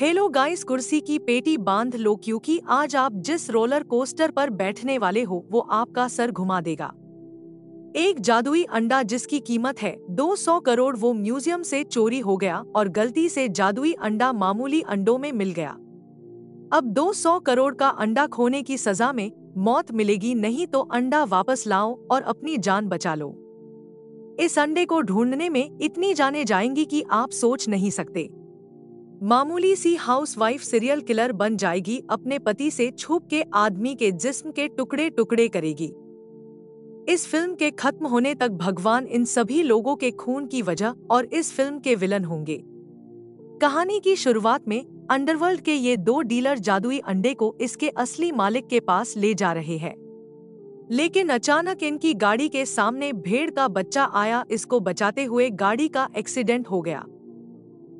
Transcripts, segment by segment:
hello guys कुर्सी की पेटी बांध लो क्योंकि आज आप जिस रोलर कोस्टर पर बैठने वाले हो वो आपका सर घुमा देगा एक जादुई अंडा जिसकी कीमत है 200 करोड़ वो म्यूजियम से चोरी हो गया और गलती से जादुई अंडा मामूली अंडों में मिल गया अब 200 करोड़ का अंडा खोने की सजा में मौत मिलेगी नहीं तो अंडा वापस लाओ और अपनी जान बचा लो इस अंडे को ढूंढने में इतनी जाने जाएंगी कि आप सोच नहीं सकते मामूली सी हाउसवाइफ सीरियल किलर बन जाएगी अपने पति से छुप के आदमी के जिस्म के टुकड़े टुकड़े करेगी इस फिल्म के खत्म होने तक भगवान इन सभी लोगों के खून की वजह और इस फिल्म के विलन होंगे कहानी की शुरुआत में अंडरवर्ल्ड के ये दो डीलर जादुई अंडे को इसके असली मालिक के पास ले जा रहे हैं लेकिन अचानक इनकी गाड़ी के सामने भेड़ का बच्चा आया इसको बचाते हुए गाड़ी का एक्सीडेंट हो गया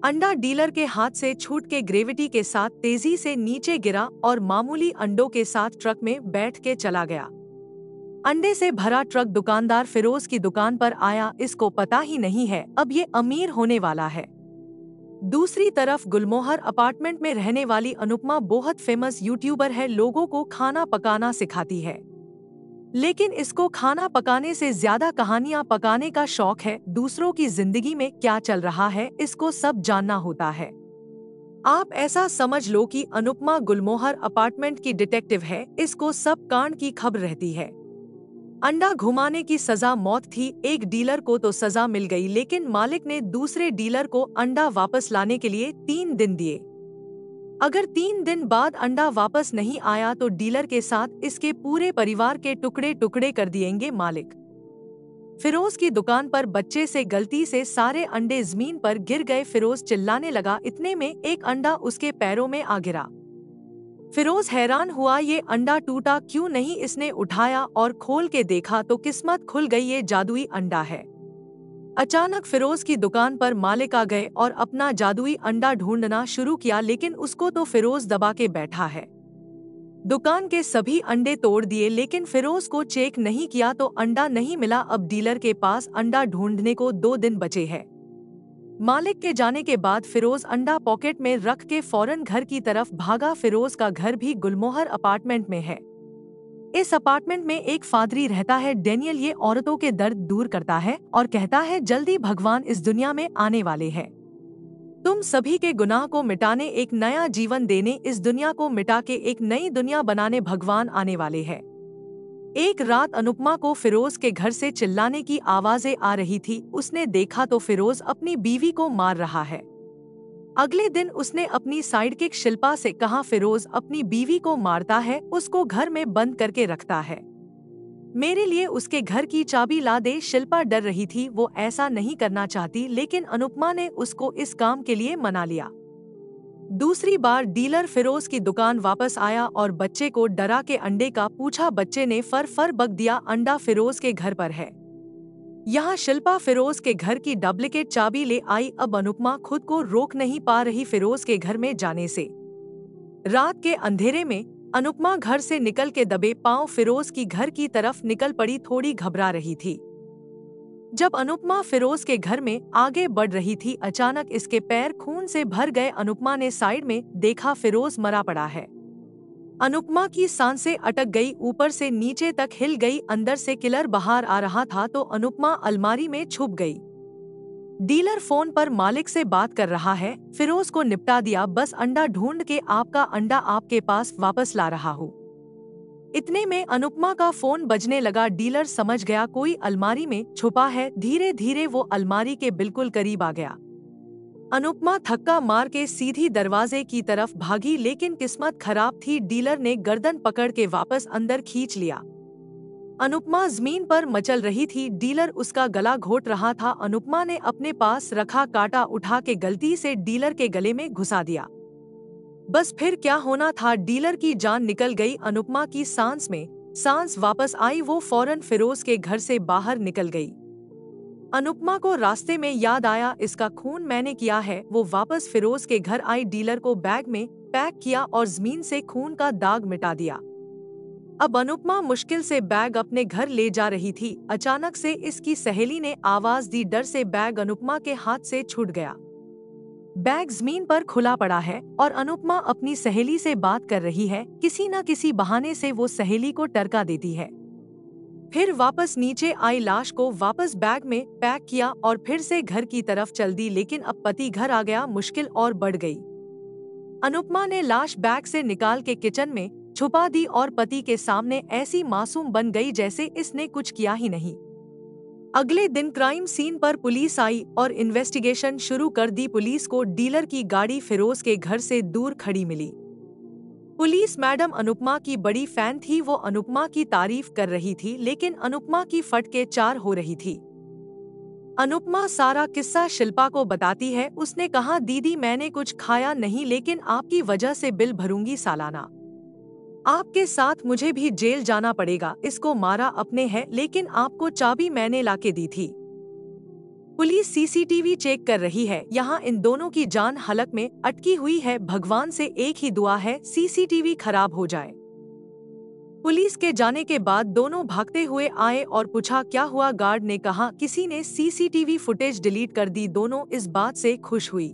अंडा डीलर के हाथ से छूट के ग्रेविटी के साथ तेजी से नीचे गिरा और मामूली अंडों के साथ ट्रक में बैठ के चला गया अंडे से भरा ट्रक दुकानदार फिरोज की दुकान पर आया इसको पता ही नहीं है अब ये अमीर होने वाला है दूसरी तरफ गुलमोहर अपार्टमेंट में रहने वाली अनुपमा बहुत फेमस यूट्यूबर है लोगों को खाना पकाना सिखाती है लेकिन इसको खाना पकाने से ज्यादा कहानियाँ पकाने का शौक है दूसरों की जिंदगी में क्या चल रहा है इसको सब जानना होता है आप ऐसा समझ लो कि अनुपमा गुलमोहर अपार्टमेंट की डिटेक्टिव है इसको सब कांड की खबर रहती है अंडा घुमाने की सजा मौत थी एक डीलर को तो सजा मिल गई लेकिन मालिक ने दूसरे डीलर को अंडा वापस लाने के लिए तीन दिन दिए अगर तीन दिन बाद अंडा वापस नहीं आया तो डीलर के साथ इसके पूरे परिवार के टुकड़े टुकड़े कर दिएंगे मालिक फिरोज की दुकान पर बच्चे से गलती से सारे अंडे जमीन पर गिर गए फिरोज चिल्लाने लगा इतने में एक अंडा उसके पैरों में आ गिरा फिरोज हैरान हुआ ये अंडा टूटा क्यों नहीं इसने उठाया और खोल के देखा तो किस्मत खुल गई ये जादुई अंडा है अचानक फिरोज की दुकान पर मालिक आ गए और अपना जादुई अंडा ढूंढना शुरू किया लेकिन उसको तो फिरोज दबा के बैठा है दुकान के सभी अंडे तोड़ दिए लेकिन फिरोज को चेक नहीं किया तो अंडा नहीं मिला अब डीलर के पास अंडा ढूंढने को दो दिन बचे हैं मालिक के जाने के बाद फिरोज अंडा पॉकेट में रख के फौरन घर की तरफ भागा फिरोज का घर भी गुलमोहर अपार्टमेंट में है इस अपार्टमेंट में एक फादरी रहता है डेनियल ये औरतों के दर्द दूर करता है और कहता है जल्दी भगवान इस दुनिया में आने वाले हैं तुम सभी के गुनाह को मिटाने एक नया जीवन देने इस दुनिया को मिटा के एक नई दुनिया बनाने भगवान आने वाले हैं एक रात अनुपमा को फिरोज के घर से चिल्लाने की आवाजें आ रही थी उसने देखा तो फिरोज अपनी बीवी को मार रहा है अगले दिन उसने अपनी साइड के शिल्पा से कहा फिरोज अपनी बीवी को मारता है उसको घर में बंद करके रखता है मेरे लिए उसके घर की चाबी ला दे शिल्पा डर रही थी वो ऐसा नहीं करना चाहती लेकिन अनुपमा ने उसको इस काम के लिए मना लिया दूसरी बार डीलर फिरोज की दुकान वापस आया और बच्चे को डरा के अंडे का पूछा बच्चे ने फर फर बग दिया अंडा फिरोज के घर पर है यहाँ शिल्पा फिरोज के घर की डुप्लीकेट चाबी ले आई अब अनुपमा खुद को रोक नहीं पा रही फिरोज के घर में जाने से रात के अंधेरे में अनुपमा घर से निकल के दबे पांव फिरोज की घर की तरफ निकल पड़ी थोड़ी घबरा रही थी जब अनुपमा फिरोज के घर में आगे बढ़ रही थी अचानक इसके पैर खून से भर गए अनुपमा ने साइड में देखा फिरोज मरा पड़ा है अनुपमा की सांसें अटक गई ऊपर से नीचे तक हिल गई अंदर से किलर बाहर आ रहा था तो अनुपमा अलमारी में छुप गई डीलर फोन पर मालिक से बात कर रहा है फिरोज को निपटा दिया बस अंडा ढूंढ के आपका अंडा आपके पास वापस ला रहा हूँ इतने में अनुपमा का फोन बजने लगा डीलर समझ गया कोई अलमारी में छुपा है धीरे धीरे वो अलमारी के बिल्कुल करीब आ गया अनुपमा थक्का मार के सीधी दरवाजे की तरफ भागी लेकिन किस्मत खराब थी डीलर ने गर्दन पकड़ के वापस अंदर खींच लिया अनुपमा जमीन पर मचल रही थी डीलर उसका गला घोट रहा था अनुपमा ने अपने पास रखा काटा उठा के गलती से डीलर के गले में घुसा दिया बस फिर क्या होना था डीलर की जान निकल गई अनुपमा की सांस में सांस वापस आई वो फौरन फिरोज के घर से बाहर निकल गई अनुपमा को रास्ते में याद आया इसका खून मैंने किया है वो वापस फिरोज के घर आई डीलर को बैग में पैक किया और जमीन से खून का दाग मिटा दिया अब अनुपमा मुश्किल से बैग अपने घर ले जा रही थी अचानक से इसकी सहेली ने आवाज दी डर से बैग अनुपमा के हाथ से छूट गया बैग जमीन पर खुला पड़ा है और अनुपमा अपनी सहेली से बात कर रही है किसी न किसी बहाने से वो सहेली को टरका देती है फिर वापस नीचे आई लाश को वापस बैग में पैक किया और फिर से घर की तरफ चल दी लेकिन अब पति घर आ गया मुश्किल और बढ़ गई अनुपमा ने लाश बैग से निकाल के किचन में छुपा दी और पति के सामने ऐसी मासूम बन गई जैसे इसने कुछ किया ही नहीं अगले दिन क्राइम सीन पर पुलिस आई और इन्वेस्टिगेशन शुरू कर दी पुलिस को डीलर की गाड़ी फिरोज के घर से दूर खड़ी मिली पुलिस मैडम अनुपमा की बड़ी फैन थी वो अनुपमा की तारीफ कर रही थी लेकिन अनुपमा की फटके चार हो रही थी अनुपमा सारा किस्सा शिल्पा को बताती है उसने कहा दीदी मैंने कुछ खाया नहीं लेकिन आपकी वजह से बिल भरूंगी सालाना आपके साथ मुझे भी जेल जाना पड़ेगा इसको मारा अपने है लेकिन आपको चाबी मैंने लाके दी थी पुलिस सीसीटीवी चेक कर रही है यहाँ इन दोनों की जान हलक में अटकी हुई है भगवान से एक ही दुआ है सीसीटीवी खराब हो जाए पुलिस के जाने के बाद दोनों भागते हुए आए और पूछा क्या हुआ गार्ड ने कहा किसी ने सीसीटीवी फुटेज डिलीट कर दी दोनों इस बात से खुश हुई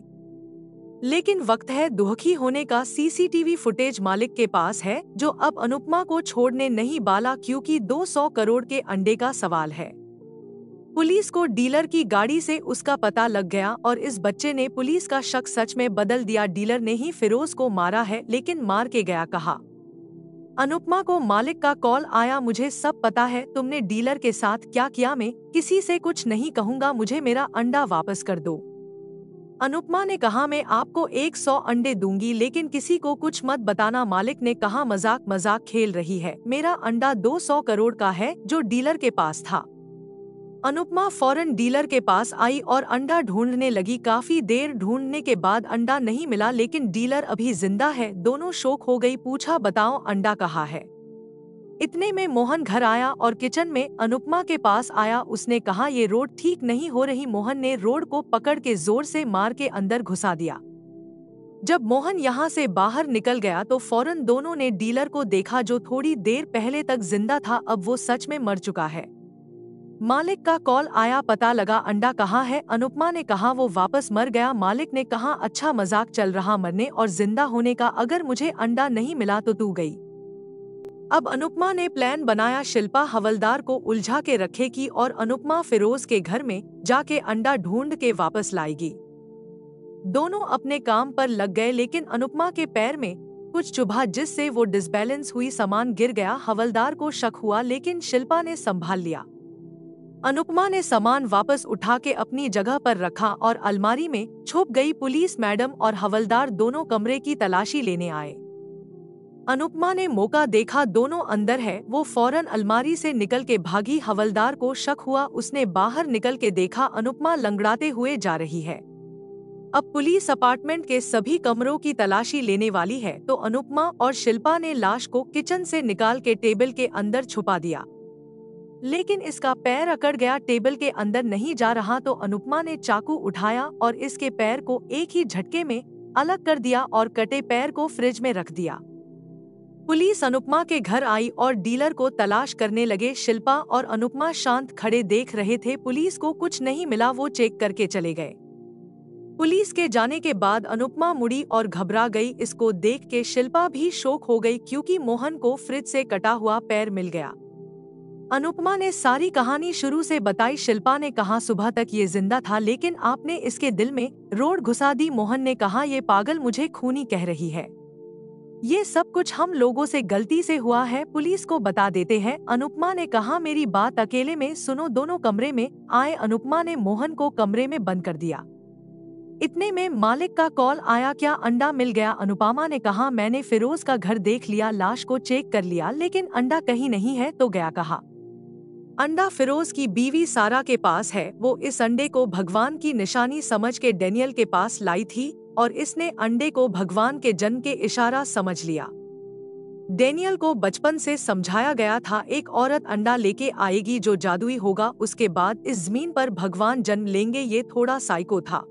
लेकिन वक्त है दुखी होने का सीसीटीवी फुटेज मालिक के पास है जो अब अनुपमा को छोड़ने नहीं बाला क्योंकि 200 करोड़ के अंडे का सवाल है पुलिस को डीलर की गाड़ी से उसका पता लग गया और इस बच्चे ने पुलिस का शक सच में बदल दिया डीलर ने ही फिरोज को मारा है लेकिन मार के गया कहा अनुपमा को मालिक का कॉल आया मुझे सब पता है तुमने डीलर के साथ क्या किया मैं किसी से कुछ नहीं कहूंगा मुझे मेरा अंडा वापस कर दो अनुपमा ने कहा मैं आपको एक सौ अंडे दूंगी लेकिन किसी को कुछ मत बताना मालिक ने कहा मजाक मजाक खेल रही है मेरा अंडा दो सौ करोड़ का है जो डीलर के पास था अनुपमा फौरन डीलर के पास आई और अंडा ढूंढने लगी काफी देर ढूंढने के बाद अंडा नहीं मिला लेकिन डीलर अभी जिंदा है दोनों शोक हो गई पूछा बताओ अंडा कहा है इतने में मोहन घर आया और किचन में अनुपमा के पास आया उसने कहा ये रोड ठीक नहीं हो रही मोहन ने रोड को पकड़ के जोर से मार के अंदर घुसा दिया जब मोहन यहाँ से बाहर निकल गया तो फौरन दोनों ने डीलर को देखा जो थोड़ी देर पहले तक जिंदा था अब वो सच में मर चुका है मालिक का कॉल आया पता लगा अंडा कहाँ है अनुपमा ने कहा वो वापस मर गया मालिक ने कहा अच्छा मजाक चल रहा मरने और जिंदा होने का अगर मुझे अंडा नहीं मिला तो तू गई अब अनुपमा ने प्लान बनाया शिल्पा हवलदार को उलझा के रखेगी और अनुपमा फिरोज के घर में जाके अंडा ढूंढ के वापस लाएगी दोनों अपने काम पर लग गए लेकिन अनुपमा के पैर में कुछ चुभा जिससे वो डिसबैलेंस हुई सामान गिर गया हवलदार को शक हुआ लेकिन शिल्पा ने संभाल लिया अनुपमा ने सामान वापस उठा के अपनी जगह पर रखा और अलमारी में छुप गई पुलिस मैडम और हवलदार दोनों कमरे की तलाशी लेने आए अनुपमा ने मौका देखा दोनों अंदर है वो फौरन अलमारी से निकल के भागी हवलदार को शक हुआ उसने बाहर निकल के देखा अनुपमा लंगड़ाते हुए जा रही है अब पुलिस अपार्टमेंट के सभी कमरों की तलाशी लेने वाली है तो अनुपमा और शिल्पा ने लाश को किचन से निकाल के टेबल के अंदर छुपा दिया लेकिन इसका पैर अकड़ गया टेबल के अंदर नहीं जा रहा तो अनुपमा ने चाकू उठाया और इसके पैर को एक ही झटके में अलग कर दिया और कटे पैर को फ्रिज में रख दिया पुलिस अनुपमा के घर आई और डीलर को तलाश करने लगे शिल्पा और अनुपमा शांत खड़े देख रहे थे पुलिस को कुछ नहीं मिला वो चेक करके चले गए पुलिस के जाने के बाद अनुपमा मुड़ी और घबरा गई इसको देख के शिल्पा भी शोक हो गई क्योंकि मोहन को फ्रिज से कटा हुआ पैर मिल गया अनुपमा ने सारी कहानी शुरू से बताई शिल्पा ने कहा सुबह तक ये जिंदा था लेकिन आपने इसके दिल में रोड घुसा दी मोहन ने कहा ये पागल मुझे खूनी कह रही है ये सब कुछ हम लोगों से गलती से हुआ है पुलिस को बता देते हैं अनुपमा ने कहा मेरी बात अकेले में सुनो दोनों कमरे में आए अनुपमा ने मोहन को कमरे में बंद कर दिया इतने में मालिक का कॉल आया क्या अंडा मिल गया अनुपमा ने कहा मैंने फिरोज का घर देख लिया लाश को चेक कर लिया लेकिन अंडा कहीं नहीं है तो गया कहा अंडा फिरोज की बीवी सारा के पास है वो इस अंडे को भगवान की निशानी समझ के डेनियल के पास लाई थी और इसने अंडे को भगवान के जन्म के इशारा समझ लिया डेनियल को बचपन से समझाया गया था एक औरत अंडा लेके आएगी जो जादुई होगा उसके बाद इस जमीन पर भगवान जन्म लेंगे ये थोड़ा साइको था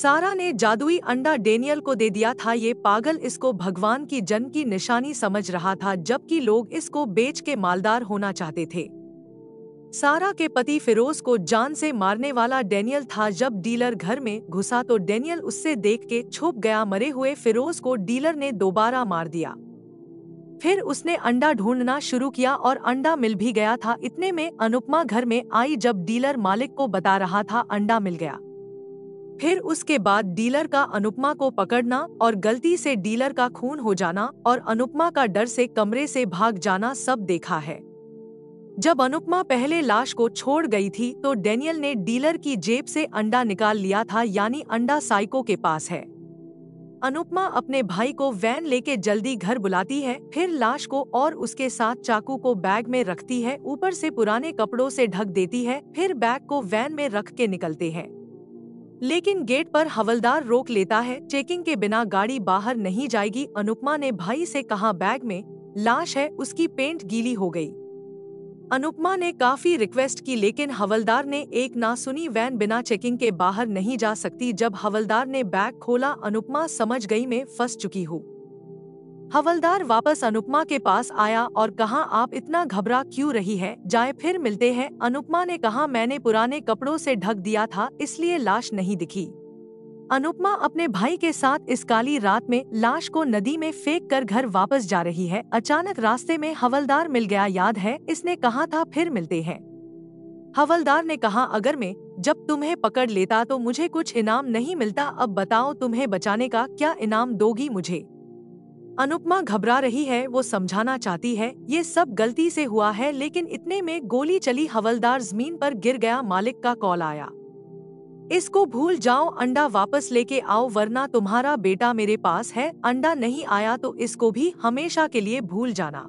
सारा ने जादुई अंडा डेनियल को दे दिया था ये पागल इसको भगवान की जन्म की निशानी समझ रहा था जबकि लोग इसको बेच के मालदार होना चाहते थे सारा के पति फिरोज को जान से मारने वाला डेनियल था जब डीलर घर में घुसा तो डेनियल उससे देख के छुप गया मरे हुए फिरोज को डीलर ने दोबारा मार दिया फिर उसने अंडा ढूंढना शुरू किया और अंडा मिल भी गया था इतने में अनुपमा घर में आई जब डीलर मालिक को बता रहा था अंडा मिल गया फिर उसके बाद डीलर का अनुपमा को पकड़ना और गलती से डीलर का खून हो जाना और अनुपमा का डर से कमरे से भाग जाना सब देखा है जब अनुपमा पहले लाश को छोड़ गई थी तो डेनियल ने डीलर की जेब से अंडा निकाल लिया था यानी अंडा साइको के पास है अनुपमा अपने भाई को वैन लेके जल्दी घर बुलाती है फिर लाश को और उसके साथ चाकू को बैग में रखती है ऊपर से पुराने कपड़ों से ढक देती है फिर बैग को वैन में रख के निकलते हैं लेकिन गेट पर हवलदार रोक लेता है चेकिंग के बिना गाड़ी बाहर नहीं जाएगी अनुपमा ने भाई से कहा बैग में लाश है उसकी पेंट गीली हो गई अनुपमा ने काफी रिक्वेस्ट की लेकिन हवलदार ने एक ना सुनी वैन बिना चेकिंग के बाहर नहीं जा सकती जब हवलदार ने बैग खोला अनुपमा समझ गई मैं फंस चुकी हूँ हवलदार वापस अनुपमा के पास आया और कहा आप इतना घबरा क्यों रही है जाए फिर मिलते हैं अनुपमा ने कहा मैंने पुराने कपड़ों से ढक दिया था इसलिए लाश नहीं दिखी अनुपमा अपने भाई के साथ इस काली रात में लाश को नदी में फेंक कर घर वापस जा रही है अचानक रास्ते में हवलदार मिल गया याद है इसने कहा था फिर मिलते हैं हवलदार ने कहा अगर मैं जब तुम्हें पकड़ लेता तो मुझे कुछ इनाम नहीं मिलता अब बताओ तुम्हें बचाने का क्या इनाम दोगी मुझे अनुपमा घबरा रही है वो समझाना चाहती है ये सब गलती से हुआ है लेकिन इतने में गोली चली हवलदार जमीन पर गिर गया मालिक का कॉल आया इसको भूल जाओ अंडा वापस लेके आओ वरना तुम्हारा बेटा मेरे पास है अंडा नहीं आया तो इसको भी हमेशा के लिए भूल जाना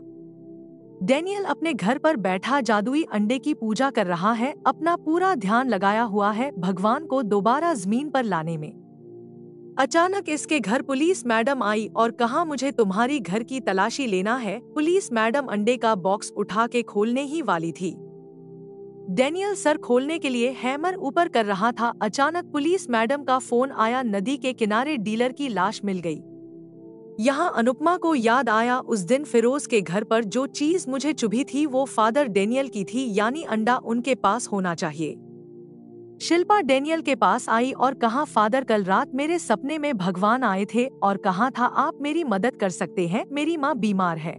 डेनियल अपने घर पर बैठा जादुई अंडे की पूजा कर रहा है अपना पूरा ध्यान लगाया हुआ है भगवान को दोबारा जमीन पर लाने में अचानक इसके घर पुलिस मैडम आई और कहा मुझे तुम्हारी घर की तलाशी लेना है पुलिस मैडम अंडे का बॉक्स उठा के खोलने ही वाली थी डेनियल सर खोलने के लिए हैमर ऊपर कर रहा था अचानक पुलिस मैडम का फोन आया नदी के किनारे डीलर की लाश मिल गई यहाँ अनुपमा को याद आया उस दिन फिरोज के घर पर जो चीज मुझे चुभी थी वो फादर डेनियल की थी यानी अंडा उनके पास होना चाहिए शिल्पा डेनियल के पास आई और कहा फादर कल रात मेरे सपने में भगवान आए थे और कहा था आप मेरी मदद कर सकते हैं मेरी माँ बीमार है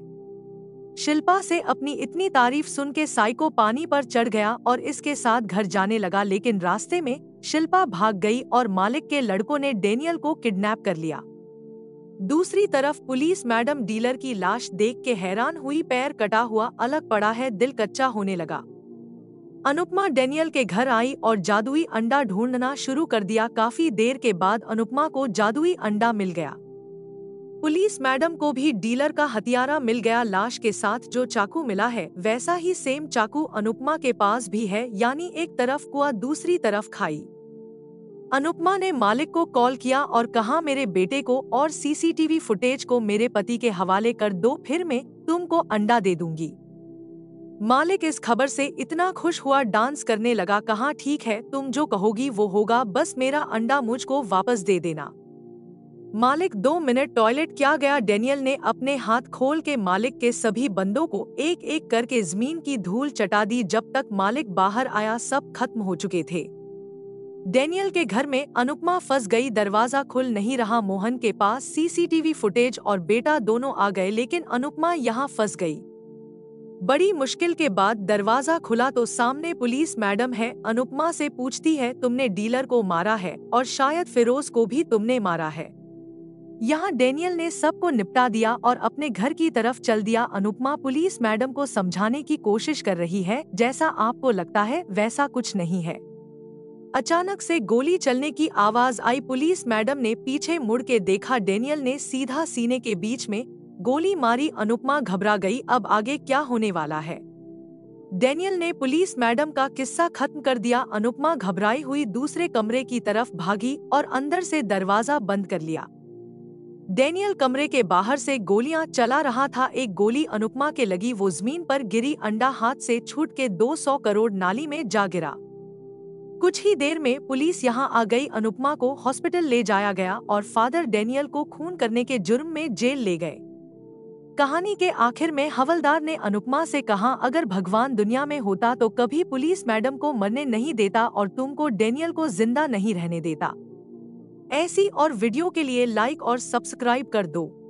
शिल्पा से अपनी इतनी तारीफ सुन के साइको पानी पर चढ़ गया और इसके साथ घर जाने लगा लेकिन रास्ते में शिल्पा भाग गई और मालिक के लड़कों ने डेनियल को किडनैप कर लिया दूसरी तरफ पुलिस मैडम डीलर की लाश देख के हैरान हुई पैर कटा हुआ अलग पड़ा है दिल कच्चा होने लगा अनुपमा डेनियल के घर आई और जादुई अंडा ढूंढना शुरू कर दिया काफी देर के बाद अनुपमा को जादुई अंडा मिल गया पुलिस मैडम को भी डीलर का हथियारा मिल गया लाश के साथ जो चाकू मिला है वैसा ही सेम चाकू अनुपमा के पास भी है यानी एक तरफ कुआ दूसरी तरफ खाई अनुपमा ने मालिक को कॉल किया और कहा मेरे बेटे को और सीसीटीवी फुटेज को मेरे पति के हवाले कर दो फिर मैं तुमको अंडा दे दूंगी मालिक इस खबर से इतना खुश हुआ डांस करने लगा कहा ठीक है तुम जो कहोगी वो होगा बस मेरा अंडा मुझको वापस दे देना मालिक दो मिनट टॉयलेट क्या गया डेनियल ने अपने हाथ खोल के मालिक के सभी बंदों को एक एक करके जमीन की धूल चटा दी जब तक मालिक बाहर आया सब खत्म हो चुके थे डेनियल के घर में अनुपमा फंस गई दरवाजा खुल नहीं रहा मोहन के पास सीसीटीवी फुटेज और बेटा दोनों आ गए लेकिन अनुपमा यहाँ फंस गई बड़ी मुश्किल के बाद दरवाजा खुला तो सामने पुलिस मैडम है अनुपमा से पूछती है तुमने डीलर को मारा है और शायद फिरोज को भी तुमने मारा है यहाँ डेनियल ने सबको निपटा दिया और अपने घर की तरफ चल दिया अनुपमा पुलिस मैडम को समझाने की कोशिश कर रही है जैसा आपको लगता है वैसा कुछ नहीं है अचानक से गोली चलने की आवाज आई पुलिस मैडम ने पीछे मुड़ के देखा डेनियल ने सीधा सीने के बीच में गोली मारी अनुपमा घबरा गई अब आगे क्या होने वाला है डेनियल ने पुलिस मैडम का किस्सा खत्म कर दिया अनुपमा घबराई हुई दूसरे कमरे की तरफ भागी और अंदर से दरवाजा बंद कर लिया डेनियल कमरे के बाहर से गोलियां चला रहा था एक गोली अनुपमा के लगी वो जमीन पर गिरी अंडा हाथ से छूट के 200 करोड़ नाली में जा गिरा कुछ ही देर में पुलिस यहां आ गई अनुपमा को हॉस्पिटल ले जाया गया और फादर डेनियल को खून करने के जुर्म में जेल ले गए कहानी के आखिर में हवलदार ने अनुपमा से कहा अगर भगवान दुनिया में होता तो कभी पुलिस मैडम को मरने नहीं देता और तुमको डेनियल को जिंदा नहीं रहने देता ऐसी और वीडियो के लिए लाइक और सब्सक्राइब कर दो